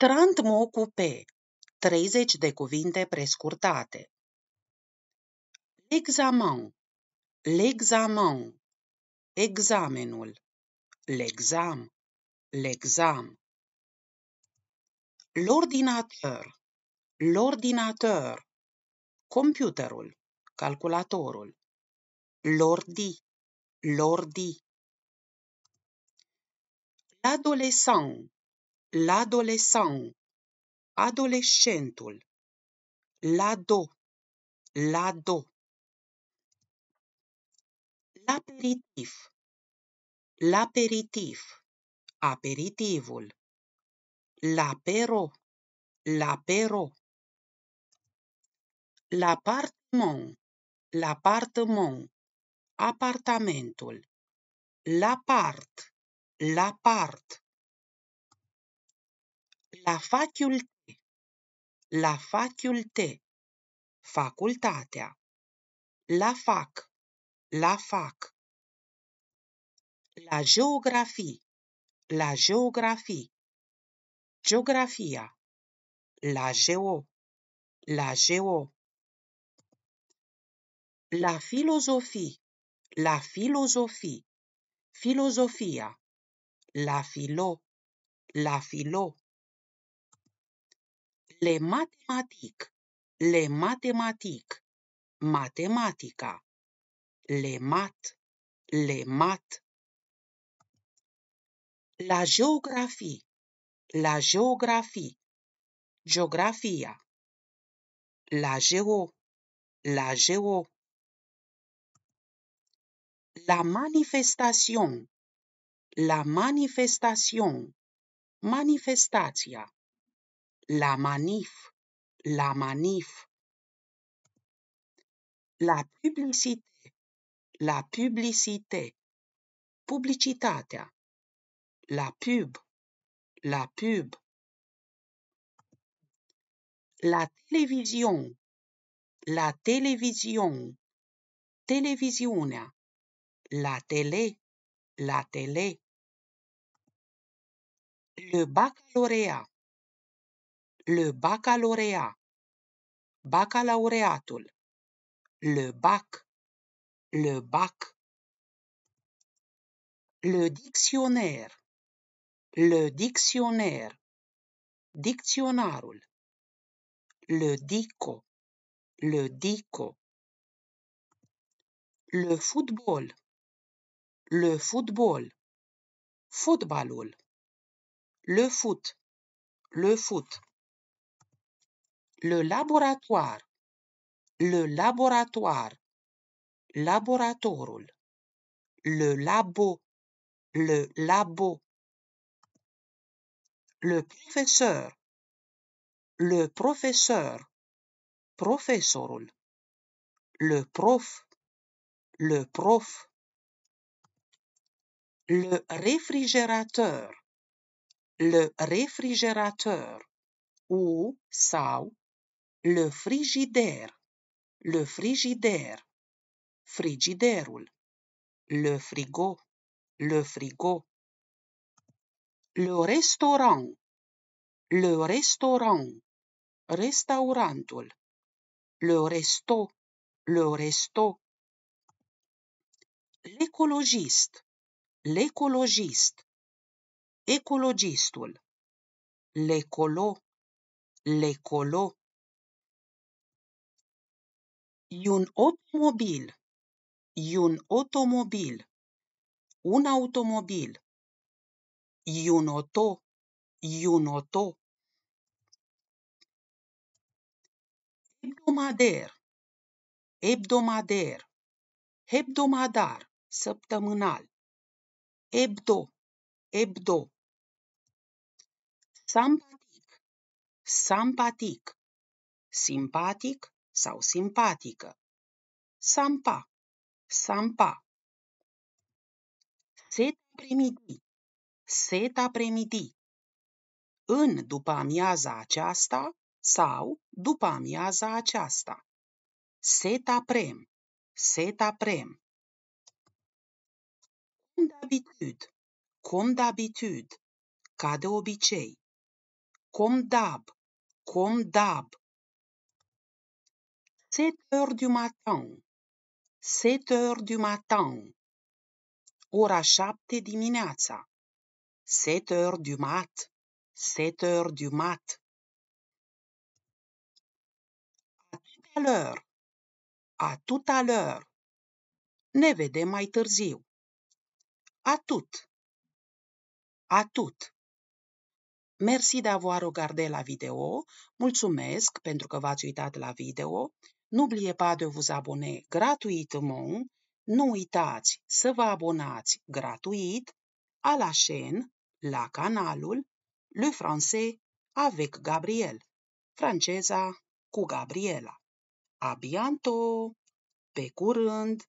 ocupe, 30 de cuvinte prescurtate. Examen. l'examen, examenul, l'exam, l'exam. L'ordinateur, l'ordinateur, computerul, calculatorul. L'ordi, l'ordi. L'adolescent, l'adolescent, adolescentul, l'ado, l'ado. L'aperitif, l'aperitif, aperitivul. L'apero, l'apero. L'appartement, l'appartement, apartamentul. L'appart, l'appart. La facultate. La facultate. Facultatea. La fac. La fac. La geografie, La geografie, Geografia. La geo. La geo. La filozofie. La filozofie. Filozofia. La filo. La filo. Le matematic. Le matematic. Matematica. Le mat. Le mat. La geografie. La geografie. Geografia. La geo. La geo. La manifestation. La manifestation. Manifestația. la manif, la manif. La publicité, la publicité. Publicitatea, la pub, la pub. La télévision, la télévision. Televiziunea, la télé, la télé. Le baccalauréat, le baccalauréat, baccalauréatul, le bac, le bac, le dictionnaire, le dictionnaire, dictionarul, le dico, le dico, le football, le football, footballul, le foot, le foot le laboratoire, le laboratoire, laboratorul, le labo, le labo, le professeur, le professeur, professorul, le prof, le prof, le réfrigérateur, le réfrigérateur, ou, sau, le frigidaire. Le frigidaire. frigiderul, Le frigo. Le frigo. Le restaurant. Le restaurant. Restaurantul. Le resto. Le resto. L'écologiste. L'écologiste. Ecologistul. L'écolo. L'écolo. un automobil, un automobil, un automobil, un auto, un auto. Hebdomader, hebdomader, hebdomadar, săptămânal. Hebdo, hebdo. Sampatic, sampatic, simpatic, sau simpatică. Sampa, sampa. Seta premidi, seta premidi. În după amiaza aceasta sau după amiaza aceasta. Seta prem, seta prem. Cum dabitud, cum dabitud, ca de obicei. Cum dab, cum dab. 7 heures du matin. 7 heures du matin. Ora 7 dimineața. 7 heures du mat. 7 heures du mat. À tout à l'heure. À tout à l'heure. Ne vedem mai târziu. À tout. À tout. Merci d'avoir regardé la vidéo. mulțumesc pentru că v-ați uitat la video N'oubliez pas de vous abonner gratuitement. Nu uitați să vă abonați gratuit à la chaîne, la canalul Le Français avec Gabriel, franceza cu Gabriela. A bientôt! Pe curând!